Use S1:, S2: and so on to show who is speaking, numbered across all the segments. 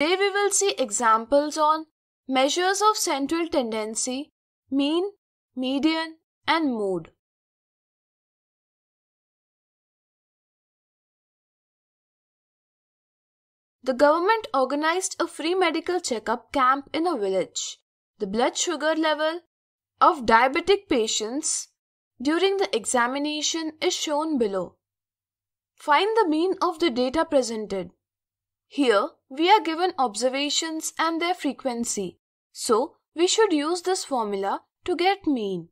S1: Today we will see examples on measures of central tendency, mean, median and mode. The government organized a free medical checkup camp in a village. The blood sugar level of diabetic patients during the examination is shown below. Find the mean of the data presented. Here, we are given observations and their frequency. So, we should use this formula to get mean.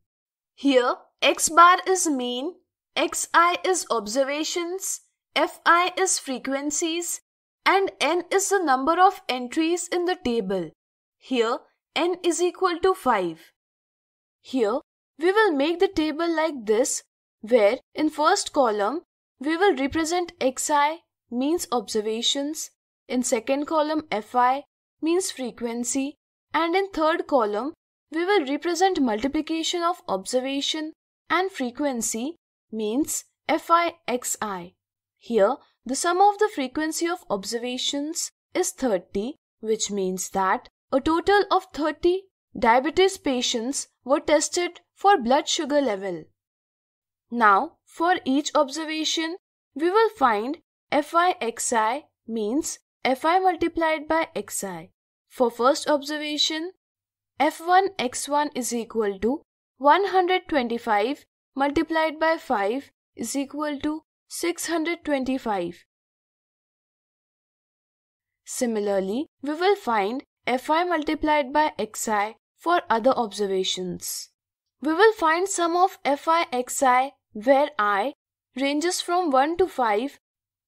S1: Here, x bar is mean, xi is observations, fi is frequencies, and n is the number of entries in the table. Here, n is equal to 5. Here, we will make the table like this, where in first column, we will represent xi means observations in second column Fi means frequency and in third column we will represent multiplication of observation and frequency means fi xi. Here the sum of the frequency of observations is 30 which means that a total of 30 diabetes patients were tested for blood sugar level. Now for each observation we will find fi xi means fi multiplied by xi. For first observation, f1 x1 is equal to 125 multiplied by 5 is equal to 625. Similarly, we will find fi multiplied by xi for other observations. We will find sum of fi xi where i ranges from 1 to 5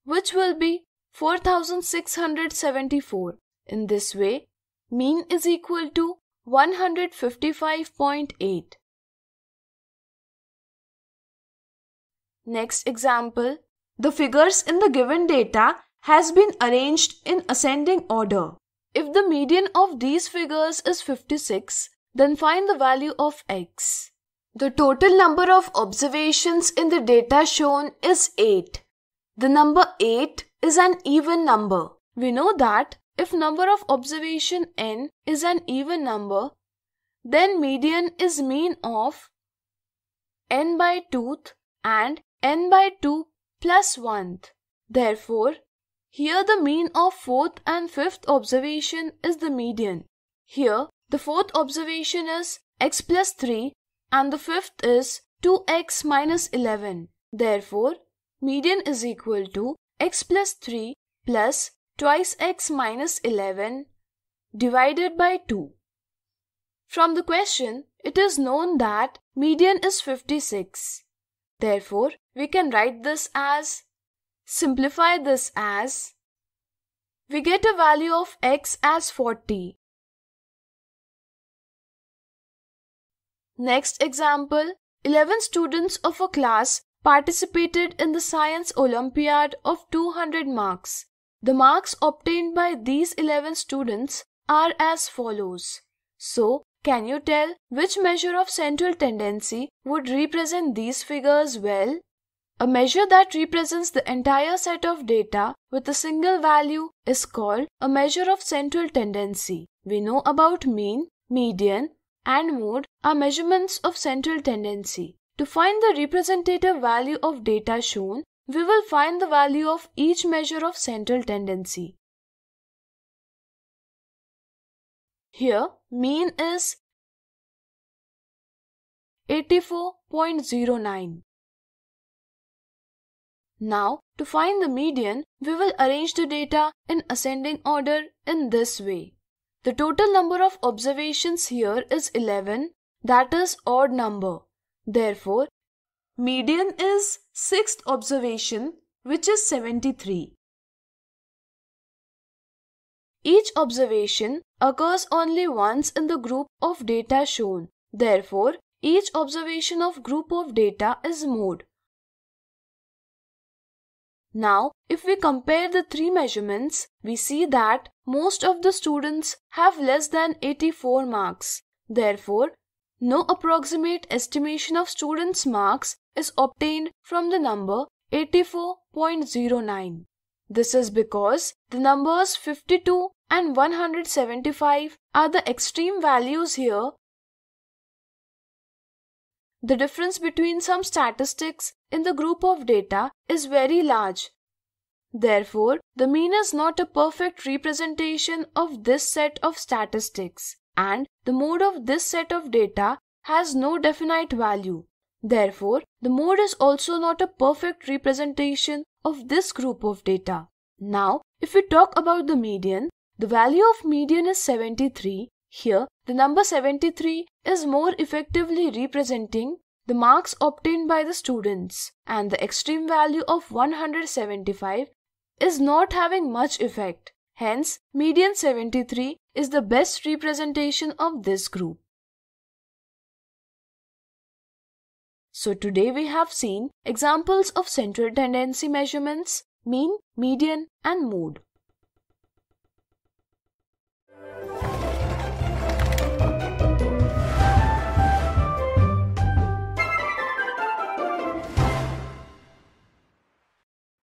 S1: which will be 4674. In this way, mean is equal to 155.8. Next example, the figures in the given data has been arranged in ascending order. If the median of these figures is 56, then find the value of x. The total number of observations in the data shown is 8. The number 8 is an even number. We know that if number of observation n is an even number, then median is mean of n by two and n by 2 plus 1th. Therefore, here the mean of fourth and fifth observation is the median. Here the fourth observation is x plus 3 and the fifth is 2x minus 11. Therefore, median is equal to x plus 3 plus twice x minus 11 divided by 2. From the question, it is known that median is 56. Therefore, we can write this as, simplify this as, we get a value of x as 40. Next example, 11 students of a class participated in the Science Olympiad of 200 marks. The marks obtained by these 11 students are as follows. So, can you tell which measure of central tendency would represent these figures well? A measure that represents the entire set of data with a single value is called a measure of central tendency. We know about mean, median, and mode are measurements of central tendency. To find the representative value of data shown, we will find the value of each measure of central tendency. Here, mean is 84.09. Now, to find the median, we will arrange the data in ascending order in this way. The total number of observations here is 11, that is odd number. Therefore, median is sixth observation which is 73. Each observation occurs only once in the group of data shown. Therefore, each observation of group of data is mode. Now, if we compare the three measurements, we see that most of the students have less than 84 marks. Therefore, no approximate estimation of students' marks is obtained from the number 84.09. This is because the numbers 52 and 175 are the extreme values here. The difference between some statistics in the group of data is very large. Therefore, the mean is not a perfect representation of this set of statistics and the mode of this set of data has no definite value. Therefore, the mode is also not a perfect representation of this group of data. Now, if we talk about the median, the value of median is 73. Here, the number 73 is more effectively representing the marks obtained by the students and the extreme value of 175 is not having much effect. Hence, median 73 is the best representation of this group. So today we have seen examples of central tendency measurements, mean, median and mode.